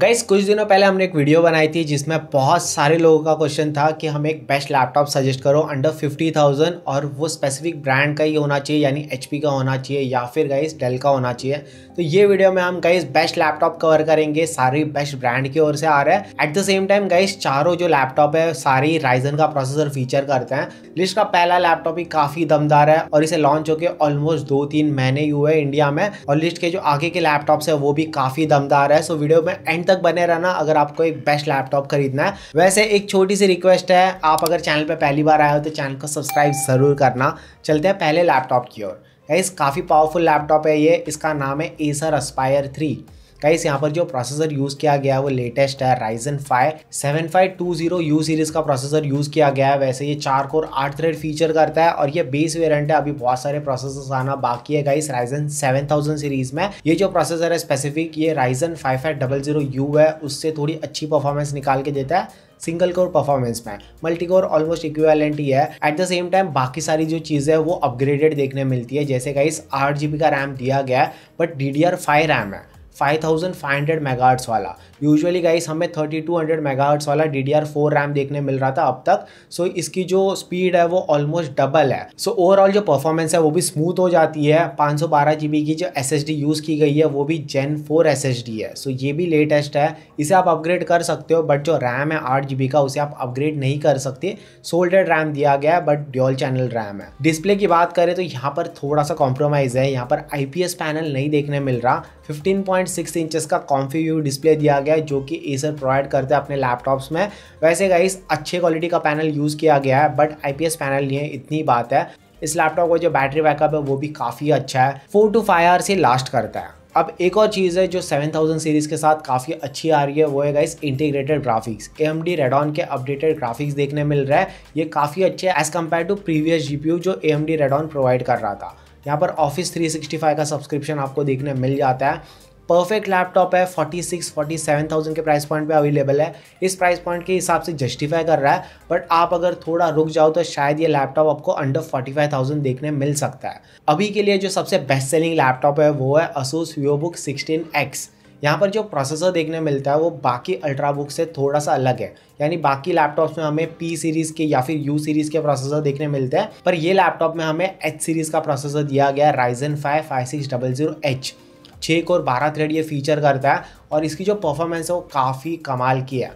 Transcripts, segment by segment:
guys कुछ दिनों पहले हमने एक वीडियो बनाई थी जिसमें बहुत सारे लोगों का क्वेश्चन था कि हमें एक बेस्ट लैपटॉप सजेस्ट करो अंडर फिफ्टी थाउजेंड और वो स्पेसिफिक ब्रांड का ही होना चाहिए यानी एच का होना चाहिए या फिर गाइस डेल का होना चाहिए तो ये वीडियो में हम गाइस बेस्ट लैपटॉप कवर करेंगे सारे बेस्ट ब्रांड की ओर से आ रहे हैं at the same time guys चारों जो लैपटॉप है सारी राइजन का प्रोसेसर फीचर करते हैं लिस्ट का पहला लैपटॉप ही काफ़ी दमदार है और इसे लॉन्च होकर ऑलमोस्ट दो तीन महीने ही हुए इंडिया में और लिस्ट के जो आगे के लैपटॉप्स है वो भी काफ़ी दमदार है सो वीडियो में एंड एंड तक बने रहना अगर आपको एक बेस्ट लैपटॉप खरीदना है वैसे एक छोटी सी रिक्वेस्ट है आप अगर चैनल पर पहली बार आए हो तो चैनल को सब्सक्राइब ज़रूर करना चलते हैं पहले लैपटॉप की ओर काफ़ी पावरफुल लैपटॉप है ये इसका नाम है एसर अस्पायर थ्री गाइस यहाँ पर जो प्रोसेसर यूज़ किया गया है वो लेटेस्ट है Ryzen five seven five two zero U series का प्रोसेसर यूज़ किया गया है वैसे ये चार कोर आठ थ्रेड फीचर करता है और ये बेस वेरियंट है अभी बहुत सारे प्रोसेसर आना बाकी है guys Ryzen seven thousand series में ये जो प्रोसेसर है स्पेसिफिक ये Ryzen five five double zero U है उससे थोड़ी अच्छी परफॉर्मेंस निकाल के देता है सिंगल कोर परफॉर्मेंस में मल्टी कोर ऑलमोस्ट इक्विवेलेंट ही है एट द सेम टाइम बाकी सारी जो चीज है वो अपग्रेडेड देखने मिलती है जैसे गाइस आठ जी का रैम दिया गया है but D D R five RAM है 5500 मेगाहर्ट्ज़ वाला यूजुअली गाइस हमें 3200 मेगाहर्ट्ज़ वाला DDR4 रैम देखने मिल रहा था अब तक सो so, इसकी जो स्पीड है वो ऑलमोस्ट डबल है सो so, ओवरऑल जो परफॉर्मेंस है वो भी स्मूथ हो जाती है 512 बी की जो एस यूज़ की गई है वो भी जेन फोर एस है सो so, ये भी लेटेस्ट है इसे आप अपग्रेड कर सकते हो बट जो रैम है आठ का उसे आप अपग्रेड नहीं कर सकते सोल्डेड रैम दिया गया है बट ड्यूल चैनल रैम है डिस्प्ले की बात करें तो यहाँ पर थोड़ा सा कॉम्प्रोमाइज़ है यहाँ पर आई पैनल नहीं देखने मिल रहा फिफ्टीन 6.6 इंचेस का कॉम्फी व्यू डिस्प्ले दिया गया है जो कि एसर प्रोवाइड करते हैं अपने लैपटॉप्स में वैसे गाइस अच्छे क्वालिटी का पैनल यूज़ किया गया है बट आई पैनल नहीं है इतनी बात है इस लैपटॉप का जो बैटरी बैकअप है वो भी काफ़ी अच्छा है फोर टू फाइव आवर्स ही लास्ट करता है अब एक और चीज़ है जो 7000 सीरीज़ के साथ काफ़ी अच्छी आ रही है वो है guys integrated graphics A M D Radeon के अपडेटेड ग्राफिक्स देखने मिल रहा है ये काफ़ी अच्छे एज़ कम्पेयर टू प्रीवियस जी जो A M D Radeon provide कर रहा था यहाँ पर ऑफिस 365 का सब्सक्रिप्शन आपको देखने मिल जाता है परफेक्ट लैपटॉप है forty six forty seven thousand के प्राइस पॉइंट पे अवेलेबल है इस प्राइस पॉइंट के हिसाब से जस्टिफाई कर रहा है बट आप अगर थोड़ा रुक जाओ तो शायद ये लैपटॉप आपको अंडर फोर्टी फाइव थाउजेंड देखने मिल सकता है अभी के लिए जो सबसे बेस्ट सेलिंग लैपटॉप है वो है Asus VivoBook sixteen X यहाँ पर जो प्रोसेसर देखने मिलता है वो बाकी अल्ट्रा बुक से थोड़ा सा अलग है यानी बाकी लैपटॉप्स में हमें पी सीरीज़ के या फिर यू सीरीज़ के प्रोसेसर देखने मिलते हैं पर ये लैपटॉप में हमें एच सीरीज़ का प्रोसेसर दिया गया है Ryzen five five six double zero H छः कोर बारह थ्रेड ये फीचर करता है और इसकी जो परफॉर्मेंस है वो काफ़ी कमाल की है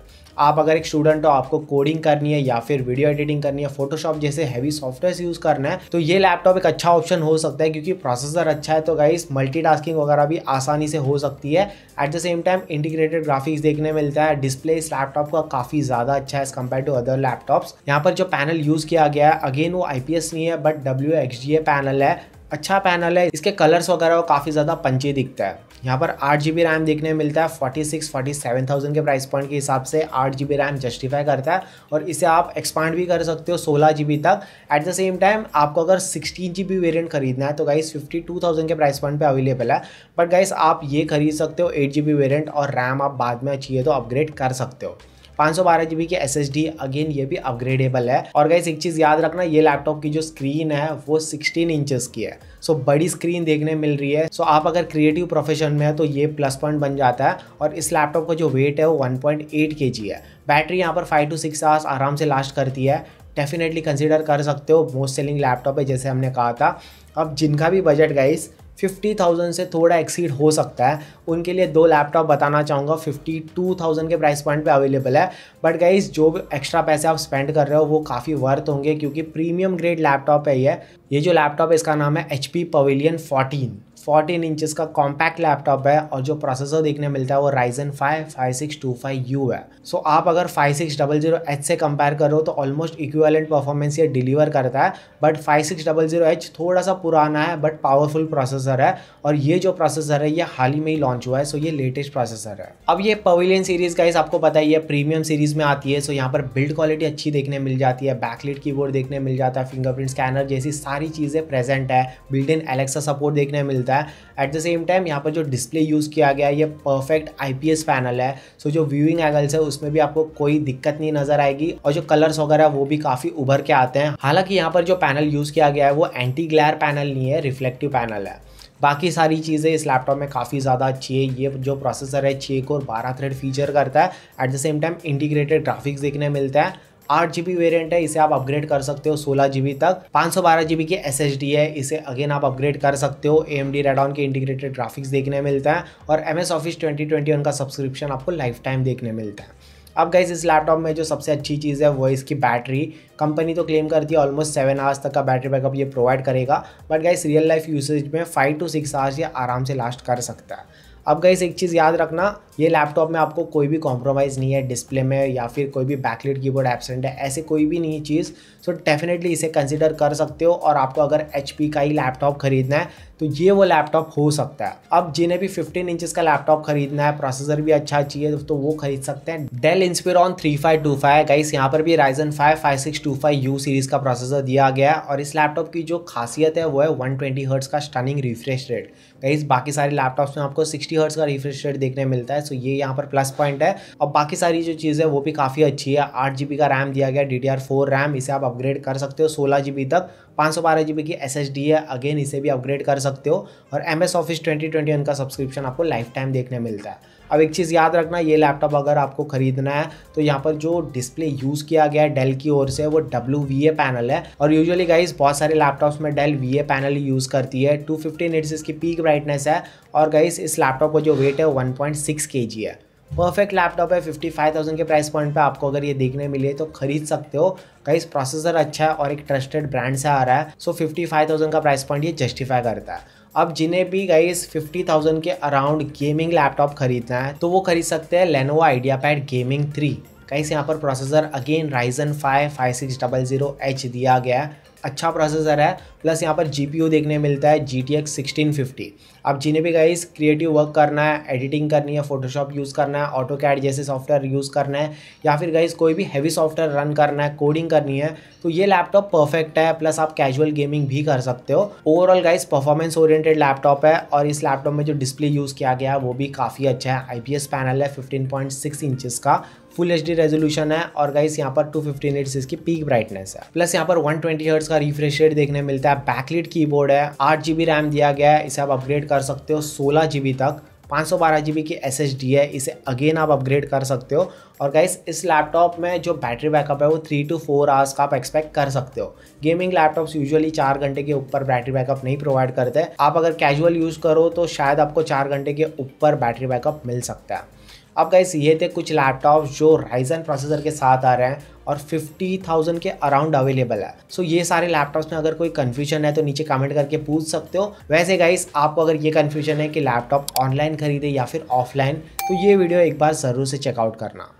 आप अगर एक स्टूडेंट हो आपको कोडिंग करनी है या फिर वीडियो एडिटिंग करनी है फोटोशॉप जैसे हैवी सॉफ्टवेयर यूज़ करना है तो ये लैपटॉप एक अच्छा ऑप्शन हो सकता है क्योंकि प्रोसेसर अच्छा है तो गाइस मल्टीटास्किंग वगैरह भी आसानी से हो सकती है at the same time integrated graphics देखने मिलता है डिस्प्ले इस लैपटॉप का काफ़ी ज़्यादा अच्छा है as compare to other laptops यहाँ पर जो पैनल यूज़ किया गया है अगेन वो आई नहीं है बट डब्ल्यू पैनल है अच्छा पैनल है इसके कलर्स वगैरह काफ़ी ज़्यादा पंची दिखता है यहाँ पर आठ जी बी रैम देखने मिलता है forty six forty seven thousand के प्राइस पॉइंट के हिसाब से आठ जी बी रैम जस्टिफाई करता है और इसे आप एक्सपांड भी कर सकते हो सोलह जी बी तक एट द सेम टाइम आपको अगर सिक्सटीन जी बी वेरियंट खरीदना है तो गाइस फिफ्टी टू थाउजेंड के प्राइस पॉइंट पर अवेलेबल है बट गाइस आप ये खरीद सकते हो एट जी बी वेरियंट और रैम आप बाद में चाहिए तो अपग्रेड कर सकते हो पाँच सौ बारह जीबी की एस एस डी अगेन ये भी अपग्रेडेबल है और गाइस एक चीज़ याद रखना ये लैपटॉप की जो स्क्रीन है वो सिक्सटीन इंचज की है सो so, बड़ी स्क्रीन देखने मिल रही है सो so, आप अगर क्रिएटिव प्रोफेशन में है तो ये प्लस पॉइंट बन जाता है और इस लैपटॉप का जो वेट है वो वन पॉइंट एट के जी है बैटरी यहाँ पर फाइव टू सिक्स आवर्स आराम से लास्ट करती है डेफिनेटली कंसिडर कर सकते हो मोस्ट सेलिंग लैपटॉप है जैसे हमने कहा था अब जिनका भी बजट गाइस फिफ्टी थाउजेंड से थोड़ा एक्सीड हो सकता है उनके लिए दो लैपटॉप बताना चाहूँगा फिफ्टी टू थाउजेंड के प्राइस पॉइंट पे अवेलेबल है बट गाइज जो भी एक्स्ट्रा पैसे आप स्पेंड कर रहे हो वो काफ़ी वर्थ होंगे क्योंकि प्रीमियम ग्रेड लैपटॉप है ये ये जो लैपटॉप है इसका नाम है H P Pavilion fourteen fourteen inches का कॉम्पैक्ट लैपटॉप है और जो प्रोसेसर देखने मिलता है वो Ryzen five five six two five U है सो so, आप अगर five six double zero H से कंपेयर करो तो ऑलमोस्ट इक्विवेलेंट परफॉर्मेंस ये डिलीवर करता है but five six double zero H थोड़ा सा पुराना है बट पावरफुल प्रोसेसर है और ये जो प्रोसेसर है ये हाल ही में ही लॉन्च हुआ है सो so ये लेटेस्ट प्रोसेसर है अब ये पवेलियन सीरीज का इस आपको पता ही है प्रीमियम सीरीज में आती है सो so यहाँ पर बिल्ड क्वालिटी अच्छी देखने मिल जाती है बैकलेट बोर्ड देखने मिल जाता है फिंगरप्रिंट स्कैनर जैसी सारी चीज़ें प्रेजेंट है बिल्ड इन एलेक्सा सपोर्ट देखने मिलता है रहा है एट द सेम टाइम यहाँ पर जो डिस्प्ले यूज़ किया गया है ये परफेक्ट आई पैनल है सो जो व्यूइंग एंगल्स है उसमें भी आपको कोई दिक्कत नहीं नजर आएगी और जो कलर्स वगैरह वो भी काफ़ी उभर के आते हैं हालांकि यहाँ पर जो पैनल यूज़ किया गया है वो एंटी ग्लेयर पैनल नहीं है रिफ्लेक्टिव पैनल है बाकी सारी चीज़ें इस लैपटॉप में काफ़ी ज़्यादा अच्छी है ये जो प्रोसेसर है छः कोर बारह थ्रेड फीचर करता है at the same time integrated graphics देखने मिलता है आठ जीबी वेरियंट है इसे आप अपग्रेड कर सकते हो सोलह जीबी तक पाँच सौ बारह जीबी की एस एच डी है इसे अगेन आप अपग्रेड कर सकते हो ए एम डी रेडॉन के इंटीग्रेटेड ग्राफिक्स देखने मिलता है और M S Office twenty twenty one का सब्सक्रिप्शन आपको लाइफ टाइम देखने मिलता है अब गाइज इस लैपटॉप में जो सबसे अच्छी चीज़ है वो इसकी बैटरी कंपनी तो क्लेम करती है ऑलमोस्ट सेवन आवर्स तक का बैटरी बैकअप ये प्रोवाइड करेगा but guys real life usage में फाइव टू सिक्स आवर्स ये आराम से लास्ट कर सकता है अब गई एक चीज़ याद रखना ये लैपटॉप में आपको कोई भी कॉम्प्रोमाइज़ नहीं है डिस्प्ले में या फिर कोई भी बैकलेट कीबोर्ड एबसेंट है ऐसे कोई भी नहीं चीज़ सो डेफिनेटली इसे कंसिडर कर सकते हो और आपको अगर एच का ही लैपटॉप खरीदना है तो ये वो लैपटॉप हो सकता है अब जिन्हें भी 15 इंचेस का लैपटॉप खरीदना है प्रोसेसर भी अच्छा चाहिए तो वो खरीद सकते हैं Dell Inspiron two five guys यहाँ पर भी Ryzen five five six two five U series का प्रोसेसर दिया गया है और इस लैपटॉप की जो खासियत है वो है वन ट्वेंटी का स्टनिंग रिफ्रेश रेट गाइस बाकी सारे लैपटॉप्स में आपको सिक्सटी हर्ट्स का रिफ्रेश रेट देखने मिलता है सो ये यहाँ पर प्लस पॉइंट है और बाकी सारी जो चीज़ है वो भी काफ़ी अच्छी है आठ का रैम दिया गया डी रैम इसे आप अपग्रेड कर सकते हो सोलह तक पाँच सौ की एस है अगेन इसे भी अपग्रेड कर सकते हो और M S Office twenty twenty one का सब्सक्रिप्शन आपको लाइफ टाइम देखने मिलता है अब एक चीज़ याद रखना ये लैपटॉप अगर आपको ख़रीदना है तो यहाँ पर जो डिस्प्ले यूज़ किया गया है डेल की ओर से वो डब्ल्यू वी ए पैनल है और यूजुअली गाइज बहुत सारे लैपटॉप्स में Dell V A panel use करती है टू फिफ्टी इसकी पीक ब्राइटनेस है और गाइज इस लैपटॉप का जो वेट है वन पॉइंट सिक्स के जी है परफेक्ट लैपटॉप है फिफ्टी फाइव थाउजेंड के प्राइस पॉइंट पे आपको अगर ये देखने मिले तो खरीद सकते हो कई प्रोसेसर अच्छा है और एक ट्रस्टेड ब्रांड से आ रहा है सो फिफ्टी फाइव थाउजेंड का प्राइस पॉइंट ये जस्टिफाई करता है अब जिन्हें भी गाइस थाउजेंड के अराउंड गेमिंग लैपटॉप खरीदना है तो वो खरीद सकते हैं Lenovo IdeaPad gaming three से यहाँ पर processor again Ryzen five five six double zero H दिया गया है अच्छा प्रोसेसर है प्लस यहाँ पर जी देखने मिलता है जी टी सिक्सटीन फिफ्टी अब जिन्हें भी गाइस क्रिएटिव वर्क करना है एडिटिंग करनी है फोटोशॉप यूज़ करना है ऑटो कैड जैसे सॉफ्टवेयर यूज़ करना है या फिर गाइस कोई भी हैवी सॉफ्टवेयर रन करना है कोडिंग करनी है तो ये लैपटॉप परफेक्ट है प्लस आप कैजुअल गेमिंग भी कर सकते हो overall guys performance oriented laptop है और इस लैपटॉप में जो डिस्प्ले यूज़ किया गया है वो भी काफ़ी अच्छा है आई पैनल है फिफ्टीन पॉइंट का फुल एच डी रेजोल्यूशन है और गाइस यहाँ पर टू फिफ्टीन इसकी पीक ब्राइटनेस है प्लस यहाँ पर वन ट्वेंटी का रिफ्रेश रेट देखने मिलता है मिलता है बैकलिट कीबोर्ड है आठ जी रैम दिया गया है इसे आप अपग्रेड कर सकते हो सोलह जी तक पाँच सौ बारह जी बी की एस है इसे अगेन आप अपग्रेड कर सकते हो और गाइस इस लैपटॉप में जो बैटरी बैकअप है वो थ्री टू फोर आवर्स का आप एक्सपेक्ट कर सकते हो गेमिंग लैपटॉप्स यूजुअली चार घंटे के ऊपर बैटरी बैकअप नहीं प्रोवाइड करते आप अगर कैजुअल यूज़ करो तो शायद आपको चार घंटे के ऊपर बैटरी बैकअप मिल सकता है अब गाइस ये थे कुछ लैपटॉप जो राइजन प्रोसेसर के साथ आ रहे हैं और 50,000 के अराउंड अवेलेबल है सो so, ये सारे लैपटॉप्स में अगर कोई कन्फ्यूजन है तो नीचे कमेंट करके पूछ सकते हो वैसे गाइस आपको अगर ये कन्फ्यूजन है कि लैपटॉप ऑनलाइन खरीदे या फिर ऑफलाइन तो ये वीडियो एक बार ज़रूर से चेकआउट करना